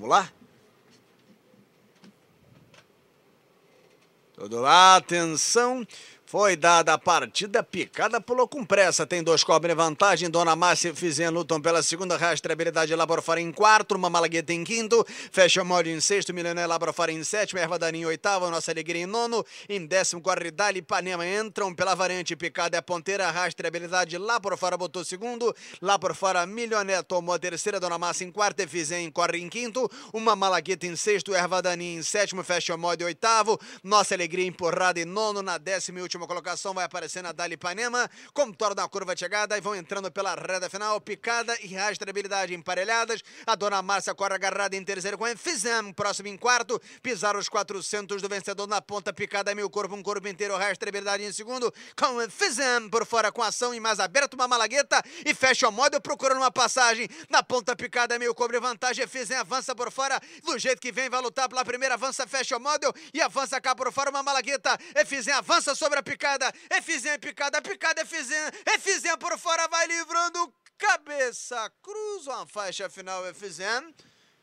Vamos lá? Todo lá, atenção. Foi dada a partida, picada, pulou com pressa. Tem dois cobre vantagem. Dona Márcia e Fizen lutam pela segunda rastreabilidade. fora em quarto, uma Malagueta em quinto. Fecha Mole em sexto, Milioné fora em sétimo, Erva em oitavo, Nossa Alegria em nono. Em décimo, Corridale e panema entram pela variante picada. É ponteira, rastreabilidade. Lá por fora botou segundo. Lá por fora, Milioné tomou a terceira. Dona Márcia em quarto Fizen corre em quinto. Uma Malagueta em sexto, Erva em sétimo, Fecha Mole em oitavo. Nossa Alegria empurrada em nono. Na décima e última última colocação vai aparecer na Dali como toro na curva de chegada e vão entrando pela reta final, picada e rastreabilidade emparelhadas. A dona Márcia corre agarrada em terceiro com Enfisem, próximo em quarto, pisar os 400 do vencedor na ponta, picada meio corpo, um corpo inteiro, rastreabilidade em segundo, com Enfisem por fora com ação e mais aberto, uma malagueta e fecha o módulo procurando uma passagem. Na ponta picada meio cobre vantagem, Enfisem avança por fora, do jeito que vem vai lutar pela primeira, avança, fecha o módulo e avança cá por fora uma malagueta. Efizem avança sobre a picada, Efizem picada, picada Efizem, Efizem por fora vai livrando cabeça, cruza uma faixa final Efizem,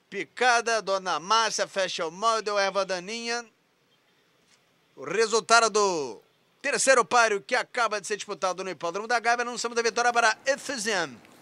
picada, Dona Márcia fecha o molde, erva daninha. O resultado do terceiro páreo que acaba de ser disputado no Hipódromo da Gávea, anunciamos a vitória para Efizem.